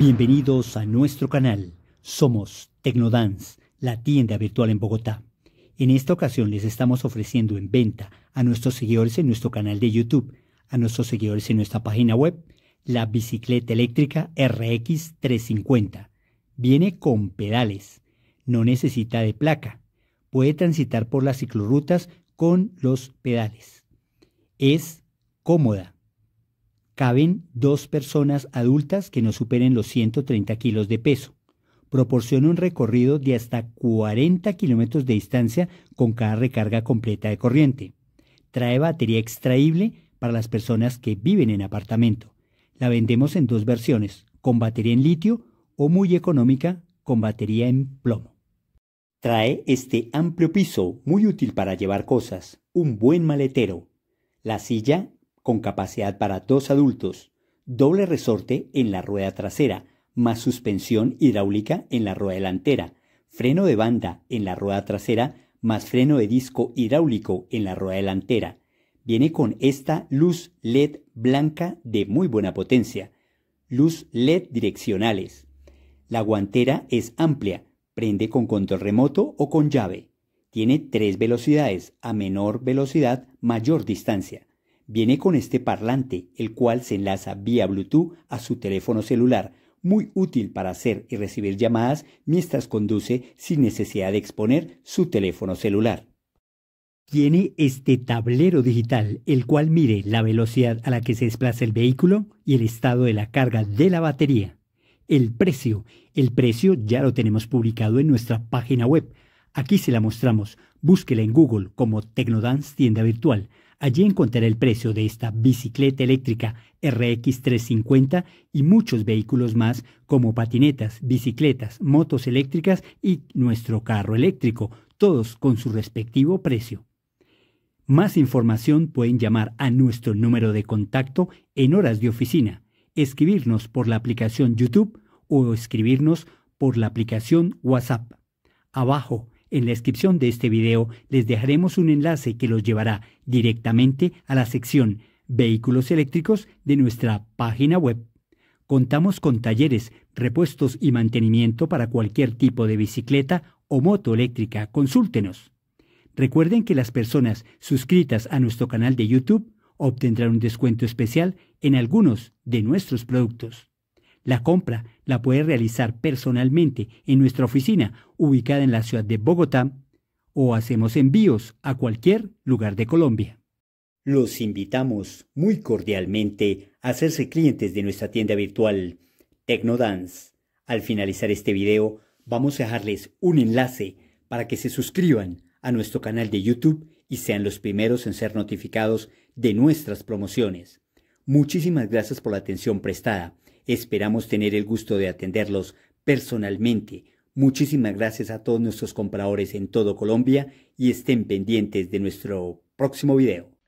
Bienvenidos a nuestro canal. Somos Tecnodance, la tienda virtual en Bogotá. En esta ocasión les estamos ofreciendo en venta a nuestros seguidores en nuestro canal de YouTube, a nuestros seguidores en nuestra página web, la bicicleta eléctrica RX 350. Viene con pedales, no necesita de placa, puede transitar por las ciclorrutas con los pedales. Es cómoda, Caben dos personas adultas que no superen los 130 kilos de peso. Proporciona un recorrido de hasta 40 kilómetros de distancia con cada recarga completa de corriente. Trae batería extraíble para las personas que viven en apartamento. La vendemos en dos versiones, con batería en litio o muy económica con batería en plomo. Trae este amplio piso muy útil para llevar cosas, un buen maletero. La silla con capacidad para dos adultos, doble resorte en la rueda trasera, más suspensión hidráulica en la rueda delantera, freno de banda en la rueda trasera, más freno de disco hidráulico en la rueda delantera. Viene con esta luz LED blanca de muy buena potencia, luz LED direccionales. La guantera es amplia, prende con control remoto o con llave. Tiene tres velocidades, a menor velocidad, mayor distancia viene con este parlante, el cual se enlaza vía Bluetooth a su teléfono celular, muy útil para hacer y recibir llamadas mientras conduce sin necesidad de exponer su teléfono celular. Tiene este tablero digital, el cual mire la velocidad a la que se desplaza el vehículo y el estado de la carga de la batería. El precio. El precio ya lo tenemos publicado en nuestra página web. Aquí se la mostramos. Búsquela en Google como Tecnodance Tienda Virtual. Allí encontrará el precio de esta bicicleta eléctrica RX350 y muchos vehículos más como patinetas, bicicletas, motos eléctricas y nuestro carro eléctrico, todos con su respectivo precio. Más información pueden llamar a nuestro número de contacto en horas de oficina, escribirnos por la aplicación YouTube o escribirnos por la aplicación WhatsApp. Abajo en la descripción de este video les dejaremos un enlace que los llevará directamente a la sección Vehículos eléctricos de nuestra página web. Contamos con talleres, repuestos y mantenimiento para cualquier tipo de bicicleta o moto eléctrica. Consúltenos. Recuerden que las personas suscritas a nuestro canal de YouTube obtendrán un descuento especial en algunos de nuestros productos. La compra la puede realizar personalmente en nuestra oficina ubicada en la ciudad de Bogotá o hacemos envíos a cualquier lugar de Colombia. Los invitamos muy cordialmente a hacerse clientes de nuestra tienda virtual Tecnodance. Al finalizar este video vamos a dejarles un enlace para que se suscriban a nuestro canal de YouTube y sean los primeros en ser notificados de nuestras promociones. Muchísimas gracias por la atención prestada. Esperamos tener el gusto de atenderlos personalmente. Muchísimas gracias a todos nuestros compradores en todo Colombia y estén pendientes de nuestro próximo video.